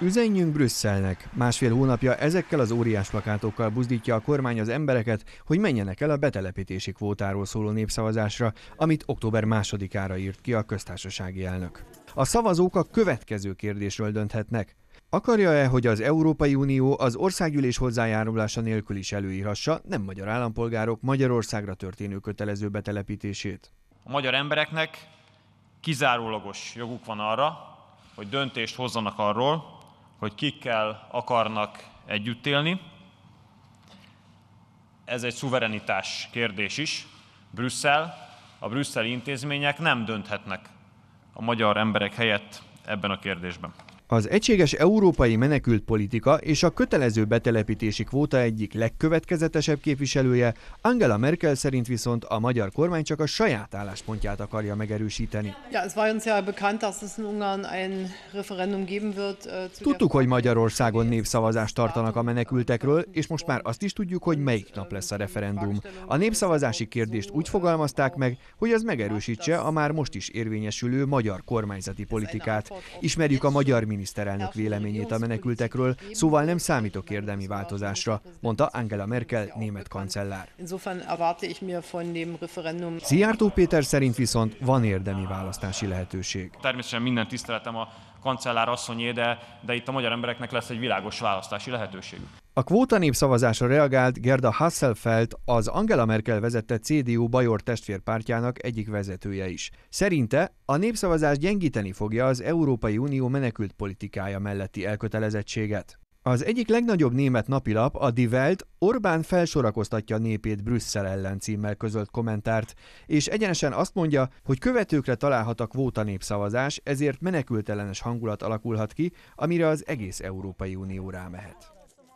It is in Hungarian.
Üzenjünk Brüsszelnek! Másfél hónapja ezekkel az óriás plakátokkal buzdítja a kormány az embereket, hogy menjenek el a betelepítési kvótáról szóló népszavazásra, amit október másodikára írt ki a köztársasági elnök. A szavazók a következő kérdésről dönthetnek. Akarja-e, hogy az Európai Unió az országgyűlés hozzájárulása nélkül is előírhassa nem magyar állampolgárok Magyarországra történő kötelező betelepítését? A magyar embereknek kizárólagos joguk van arra, hogy döntést hozzanak arról, hogy kikkel akarnak együtt élni. Ez egy szuverenitás kérdés is. Brüsszel, a brüsszeli intézmények nem dönthetnek a magyar emberek helyett ebben a kérdésben. Az egységes európai menekültpolitika és a kötelező betelepítési kvóta egyik legkövetkezetesebb képviselője, Angela Merkel szerint viszont a magyar kormány csak a saját álláspontját akarja megerősíteni. Äh, Tudtuk, hogy Magyarországon népszavazást tartanak a menekültekről, és most már azt is tudjuk, hogy melyik nap lesz a referendum. A népszavazási kérdést úgy fogalmazták meg, hogy az megerősítse a már most is érvényesülő magyar kormányzati politikát. Ismerjük a magyar miniszter miniszterelnök véleményét a menekültekről, szóval nem számítok érdemi változásra, mondta Angela Merkel, német kancellár. Szijjártó Péter szerint viszont van érdemi választási lehetőség. Természetesen minden tiszteletem a kancellár asszonyé, de, de itt a magyar embereknek lesz egy világos választási lehetőségük. A kvóta népszavazásra reagált Gerda Hasselfeld, az Angela Merkel vezette CDU Bajor testvérpártjának egyik vezetője is. Szerinte a népszavazás gyengíteni fogja az Európai Unió menekült politikája melletti elkötelezettséget. Az egyik legnagyobb német napilap, a Die Welt, Orbán felsorakoztatja népét Brüsszel ellen címmel közölt kommentárt, és egyenesen azt mondja, hogy követőkre találhat a kvóta népszavazás, ezért menekültelenes hangulat alakulhat ki, amire az egész Európai Unió rámehet.